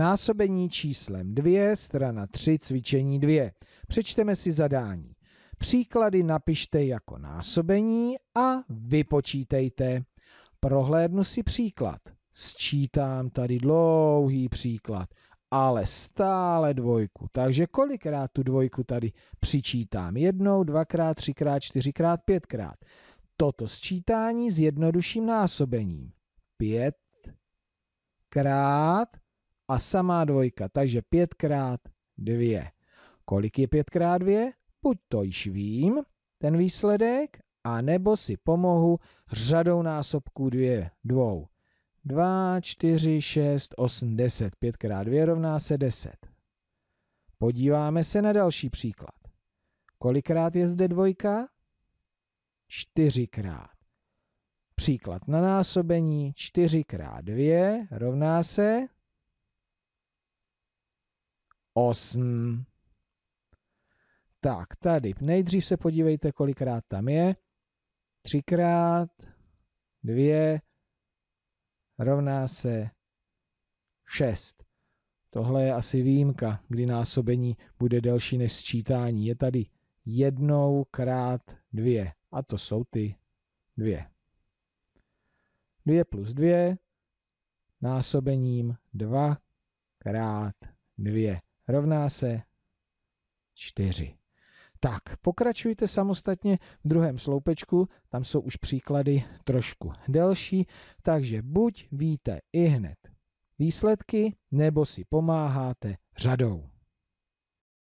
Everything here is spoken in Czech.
Násobení číslem 2, strana 3, cvičení 2. Přečteme si zadání. Příklady napište jako násobení a vypočítejte. Prohlédnu si příklad. Sčítám tady dlouhý příklad, ale stále dvojku. Takže kolikrát tu dvojku tady přičítám? Jednou, dvakrát, třikrát, čtyřikrát, pětkrát. Toto sčítání s jednodušším násobením. Pětkrát a samá dvojka, takže 5 krát 2. Kolik je 5 krát 2? Buď to již vím, ten výsledek, a nebo si pomohu řadou násobků 2, 2. 2, 4, 6, 8, 10. 5 x 2 rovná se 10. Podíváme se na další příklad. Kolikrát je zde dvojka? 4 x Příklad na násobení 4 x 2 rovná se 8. Tak, tady nejdřív se podívejte, kolikrát tam je. Třikrát, dvě, rovná se 6. Tohle je asi výjimka, kdy násobení bude delší než sčítání. Je tady jednou krát dvě a to jsou ty dvě. 2 plus 2 násobením 2 krát 2 rovná se 4. Tak, pokračujte samostatně v druhém sloupečku, tam jsou už příklady trošku delší, takže buď víte i hned výsledky, nebo si pomáháte řadou.